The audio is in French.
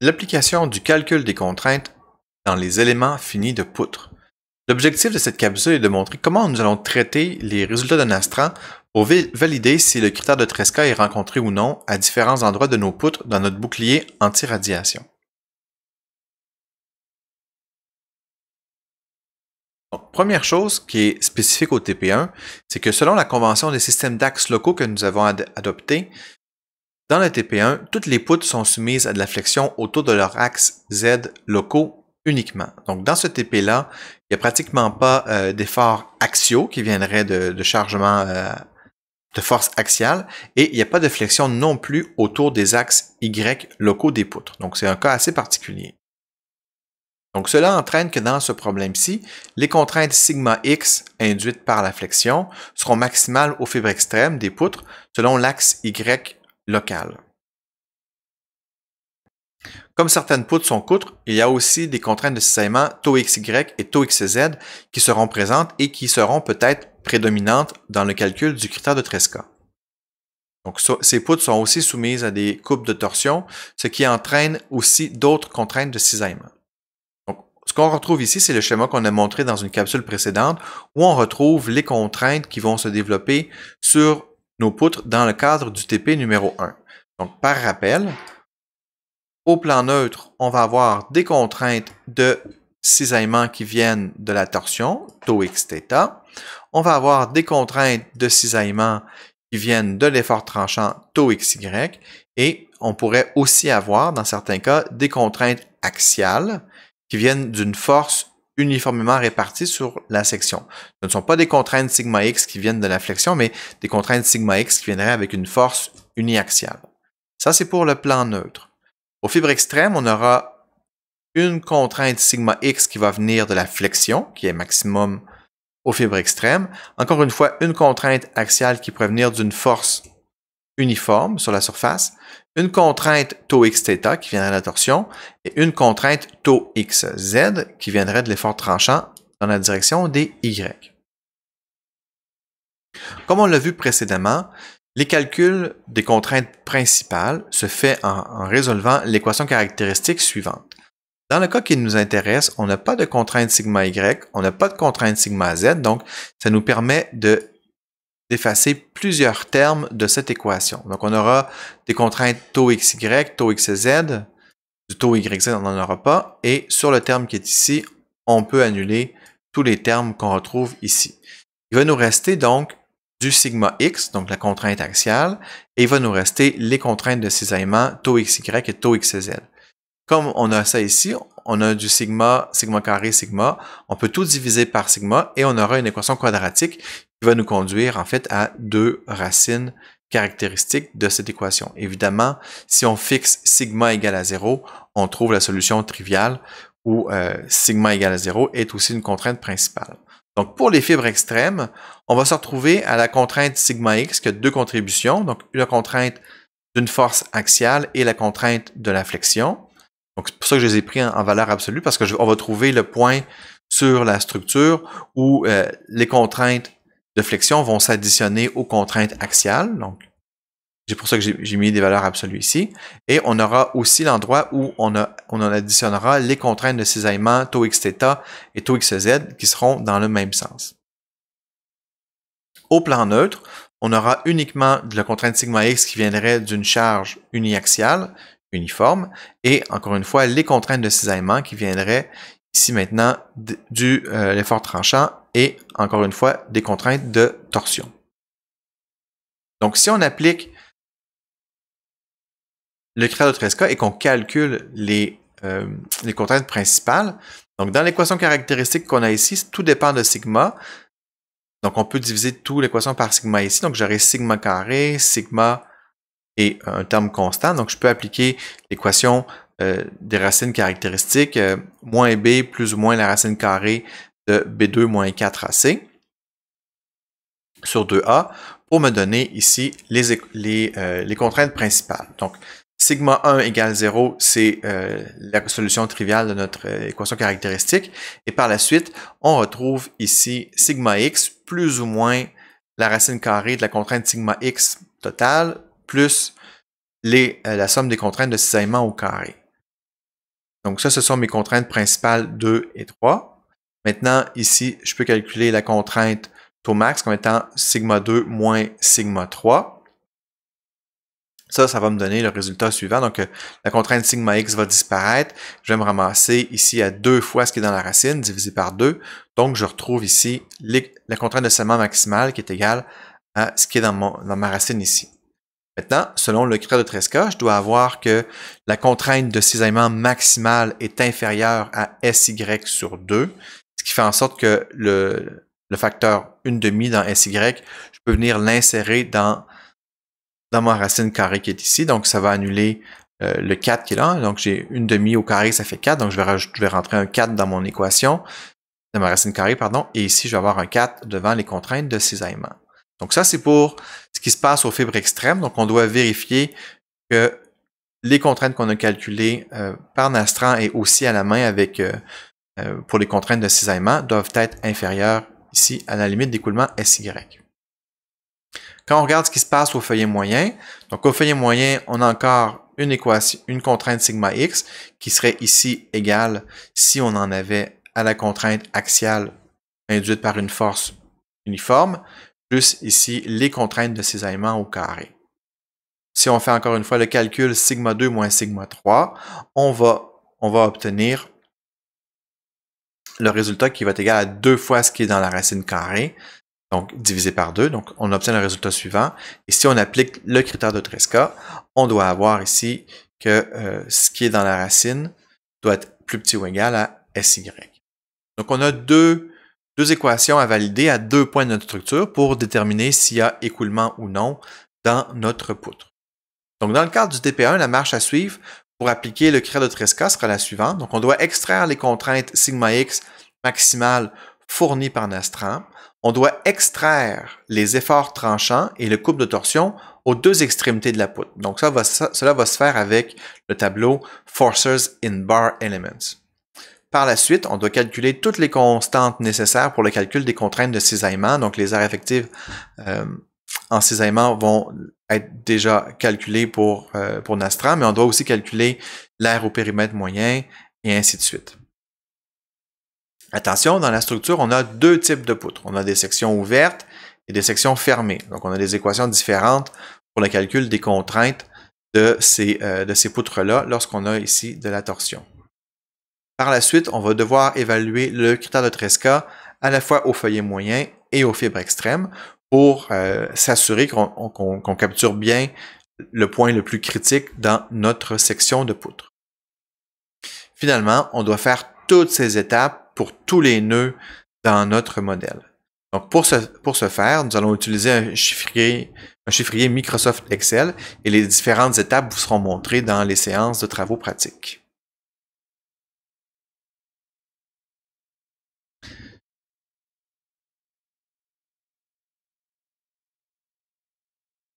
l'application du calcul des contraintes dans les éléments finis de poutre. L'objectif de cette capsule est de montrer comment nous allons traiter les résultats d'un astran pour valider si le critère de Tresca est rencontré ou non à différents endroits de nos poutres dans notre bouclier anti-radiation. première chose qui est spécifique au TP1, c'est que selon la convention des systèmes d'axes locaux que nous avons adopté, dans le TP1, toutes les poutres sont soumises à de la flexion autour de leur axe Z locaux uniquement. Donc dans ce TP-là, il n'y a pratiquement pas euh, d'efforts axiaux qui viendraient de, chargement euh, de force axiale et il n'y a pas de flexion non plus autour des axes Y locaux des poutres. Donc c'est un cas assez particulier. Donc cela entraîne que dans ce problème-ci, les contraintes sigma x induites par la flexion seront maximales aux fibres extrêmes des poutres selon l'axe y locale. Comme certaines poutres sont coutres, il y a aussi des contraintes de cisaillement taux XY et taux XZ qui seront présentes et qui seront peut-être prédominantes dans le calcul du critère de Tresca. Donc, ces poutres sont aussi soumises à des coupes de torsion, ce qui entraîne aussi d'autres contraintes de cisaillement. Donc, ce qu'on retrouve ici, c'est le schéma qu'on a montré dans une capsule précédente où on retrouve les contraintes qui vont se développer sur nos poutres dans le cadre du TP numéro 1. Donc, par rappel, au plan neutre, on va avoir des contraintes de cisaillement qui viennent de la torsion, taux xθ, On va avoir des contraintes de cisaillement qui viennent de l'effort tranchant, taux xy. Et on pourrait aussi avoir, dans certains cas, des contraintes axiales qui viennent d'une force uniformément répartis sur la section. Ce ne sont pas des contraintes sigma x qui viennent de la flexion, mais des contraintes sigma x qui viendraient avec une force uniaxiale. Ça, c'est pour le plan neutre. Aux fibres extrêmes, on aura une contrainte sigma x qui va venir de la flexion, qui est maximum aux fibres extrêmes. Encore une fois, une contrainte axiale qui pourrait venir d'une force uniforme sur la surface, une contrainte taux xθ qui viendrait de la torsion et une contrainte taux xz qui viendrait de l'effort tranchant dans la direction des y. Comme on l'a vu précédemment, les calculs des contraintes principales se font en, résolvant l'équation caractéristique suivante. Dans le cas qui nous intéresse, on n'a pas de contrainte sigma y, on n'a pas de contrainte sigma z, donc ça nous permet de d'effacer plusieurs termes de cette équation. Donc, on aura des contraintes taux xy, taux z, du taux z, on n'en aura pas, et sur le terme qui est ici, on peut annuler tous les termes qu'on retrouve ici. Il va nous rester donc du sigma x, donc la contrainte axiale, et il va nous rester les contraintes de cisaillement taux y et taux z. Comme on a ça ici, on a du sigma, sigma carré, sigma. On peut tout diviser par sigma et on aura une équation quadratique qui va nous conduire en fait à deux racines caractéristiques de cette équation. Évidemment, si on fixe sigma égal à zéro, on trouve la solution triviale où euh, sigma égal à zéro est aussi une contrainte principale. Donc pour les fibres extrêmes, on va se retrouver à la contrainte sigma x qui a deux contributions, donc la contrainte d'une force axiale et la contrainte de la flexion. Donc, c'est pour ça que je les ai pris en, valeur absolue, parce qu'on va trouver le point sur la structure où euh, les contraintes de flexion vont s'additionner aux contraintes axiales. Donc, c'est pour ça que j'ai mis des valeurs absolues ici. Et on aura aussi l'endroit où on, en additionnera les contraintes de cisaillement taux xθ et taux xz qui seront dans le même sens. Au plan neutre, on aura uniquement la contrainte sigma x qui viendrait d'une charge uniaxiale, uniforme et encore une fois les contraintes de cisaillement qui viendraient ici maintenant du euh, l'effort tranchant et encore une fois des contraintes de torsion. Donc si on applique le critère de Tresca et qu'on calcule les, euh, les contraintes principales, donc dans l'équation caractéristique qu'on a ici, tout dépend de sigma. Donc on peut diviser tout l'équation par sigma ici. Donc j'aurai sigma carré, sigma et un terme constant. Donc, je peux appliquer l'équation euh, des racines caractéristiques, euh, moins b plus ou moins la racine carrée de b2 moins 4ac sur 2a pour me donner ici les, euh, les, contraintes principales. Donc, sigma 1 égale 0, c'est la solution triviale de notre équation caractéristique. Et par la suite, on retrouve ici sigma x plus ou moins la racine carrée de la contrainte sigma x totale plus les, euh, la somme des contraintes de cisaillement au carré. Donc ça, ce sont mes contraintes principales 2 et 3. Maintenant, ici, je peux calculer la contrainte taux max comme étant sigma 2 moins sigma 3. Ça, ça va me donner le résultat suivant. Donc, euh, la contrainte sigma x va disparaître. Je vais me ramasser ici à deux fois ce qui est dans la racine, divisé par 2. Donc, je retrouve ici les, la contrainte de cisaillement maximale qui est égale à ce qui est dans ma racine ici. Maintenant, selon le critère de Tresca, je dois avoir que la contrainte de cisaillement maximale est inférieure à SY sur 2, ce qui fait en sorte que le, le facteur 1,5 dans SY, je peux venir l'insérer dans, dans ma racine carrée qui est ici. Donc, ça va annuler euh, le 4 qui est là. Donc, j'ai 1,5 au carré, ça fait 4. Donc, je vais, je vais rentrer un 4 dans mon équation, dans ma racine carrée, pardon. Et ici, je vais avoir un 4 devant les contraintes de cisaillement. Donc, ça, c'est pour ce qui se passe aux fibres extrêmes. Donc, on doit vérifier que les contraintes qu'on a calculées euh, par Nastran et aussi à la main avec euh, euh, pour les contraintes de cisaillement doivent être inférieures ici à la limite d'écoulement SY. Quand on regarde ce qui se passe au feuillet moyen, donc au feuillet moyen, on a encore une équation, une contrainte sigma x qui serait ici égale si on en avait à la contrainte axiale induite par une force uniforme, plus ici les contraintes de cisaillement au carré. Si on fait encore une fois le calcul sigma 2 moins sigma 3, on va, on va obtenir le résultat qui va être égal à deux fois ce qui est dans la racine carrée, donc divisé par 2. Donc on obtient le résultat suivant. Et si on applique le critère de Tresca, on doit avoir ici que euh, ce qui est dans la racine doit être plus petit ou égal à SY. Donc on a deux deux équations à valider à deux points de notre structure pour déterminer s'il y a écoulement ou non dans notre poutre. Donc, dans le cadre du TP1, la marche à suivre pour appliquer le critère de Tresca sera la suivante. Donc, on doit extraire les contraintes sigma x maximales fournies par Nastran. On doit extraire les efforts tranchants et le couple de torsion aux deux extrémités de la poutre. Donc, cela va se faire avec le tableau Forces in Bar Elements. Par la suite, on doit calculer toutes les constantes nécessaires pour le calcul des contraintes de cisaillement. Donc, les aires effectives euh, en cisaillement vont être déjà calculées pour, euh, pour Nastra, mais on doit aussi calculer l'aire au périmètre moyen et ainsi de suite. Attention, dans la structure, on a deux types de poutres. On a des sections ouvertes et des sections fermées. Donc, on a des équations différentes pour le calcul des contraintes de ces, euh, de ces poutres-là lorsqu'on a ici de la torsion. Par la suite, on va devoir évaluer le critère de Tresca à la fois au feuillet moyen et aux fibres extrêmes pour euh, s'assurer qu'on capture bien le point le plus critique dans notre section de poutre. Finalement, on doit faire toutes ces étapes pour tous les nœuds dans notre modèle. Donc pour ce, pour faire, nous allons utiliser un chiffrier, un chiffrier Microsoft Excel et les différentes étapes vous seront montrées dans les séances de travaux pratiques.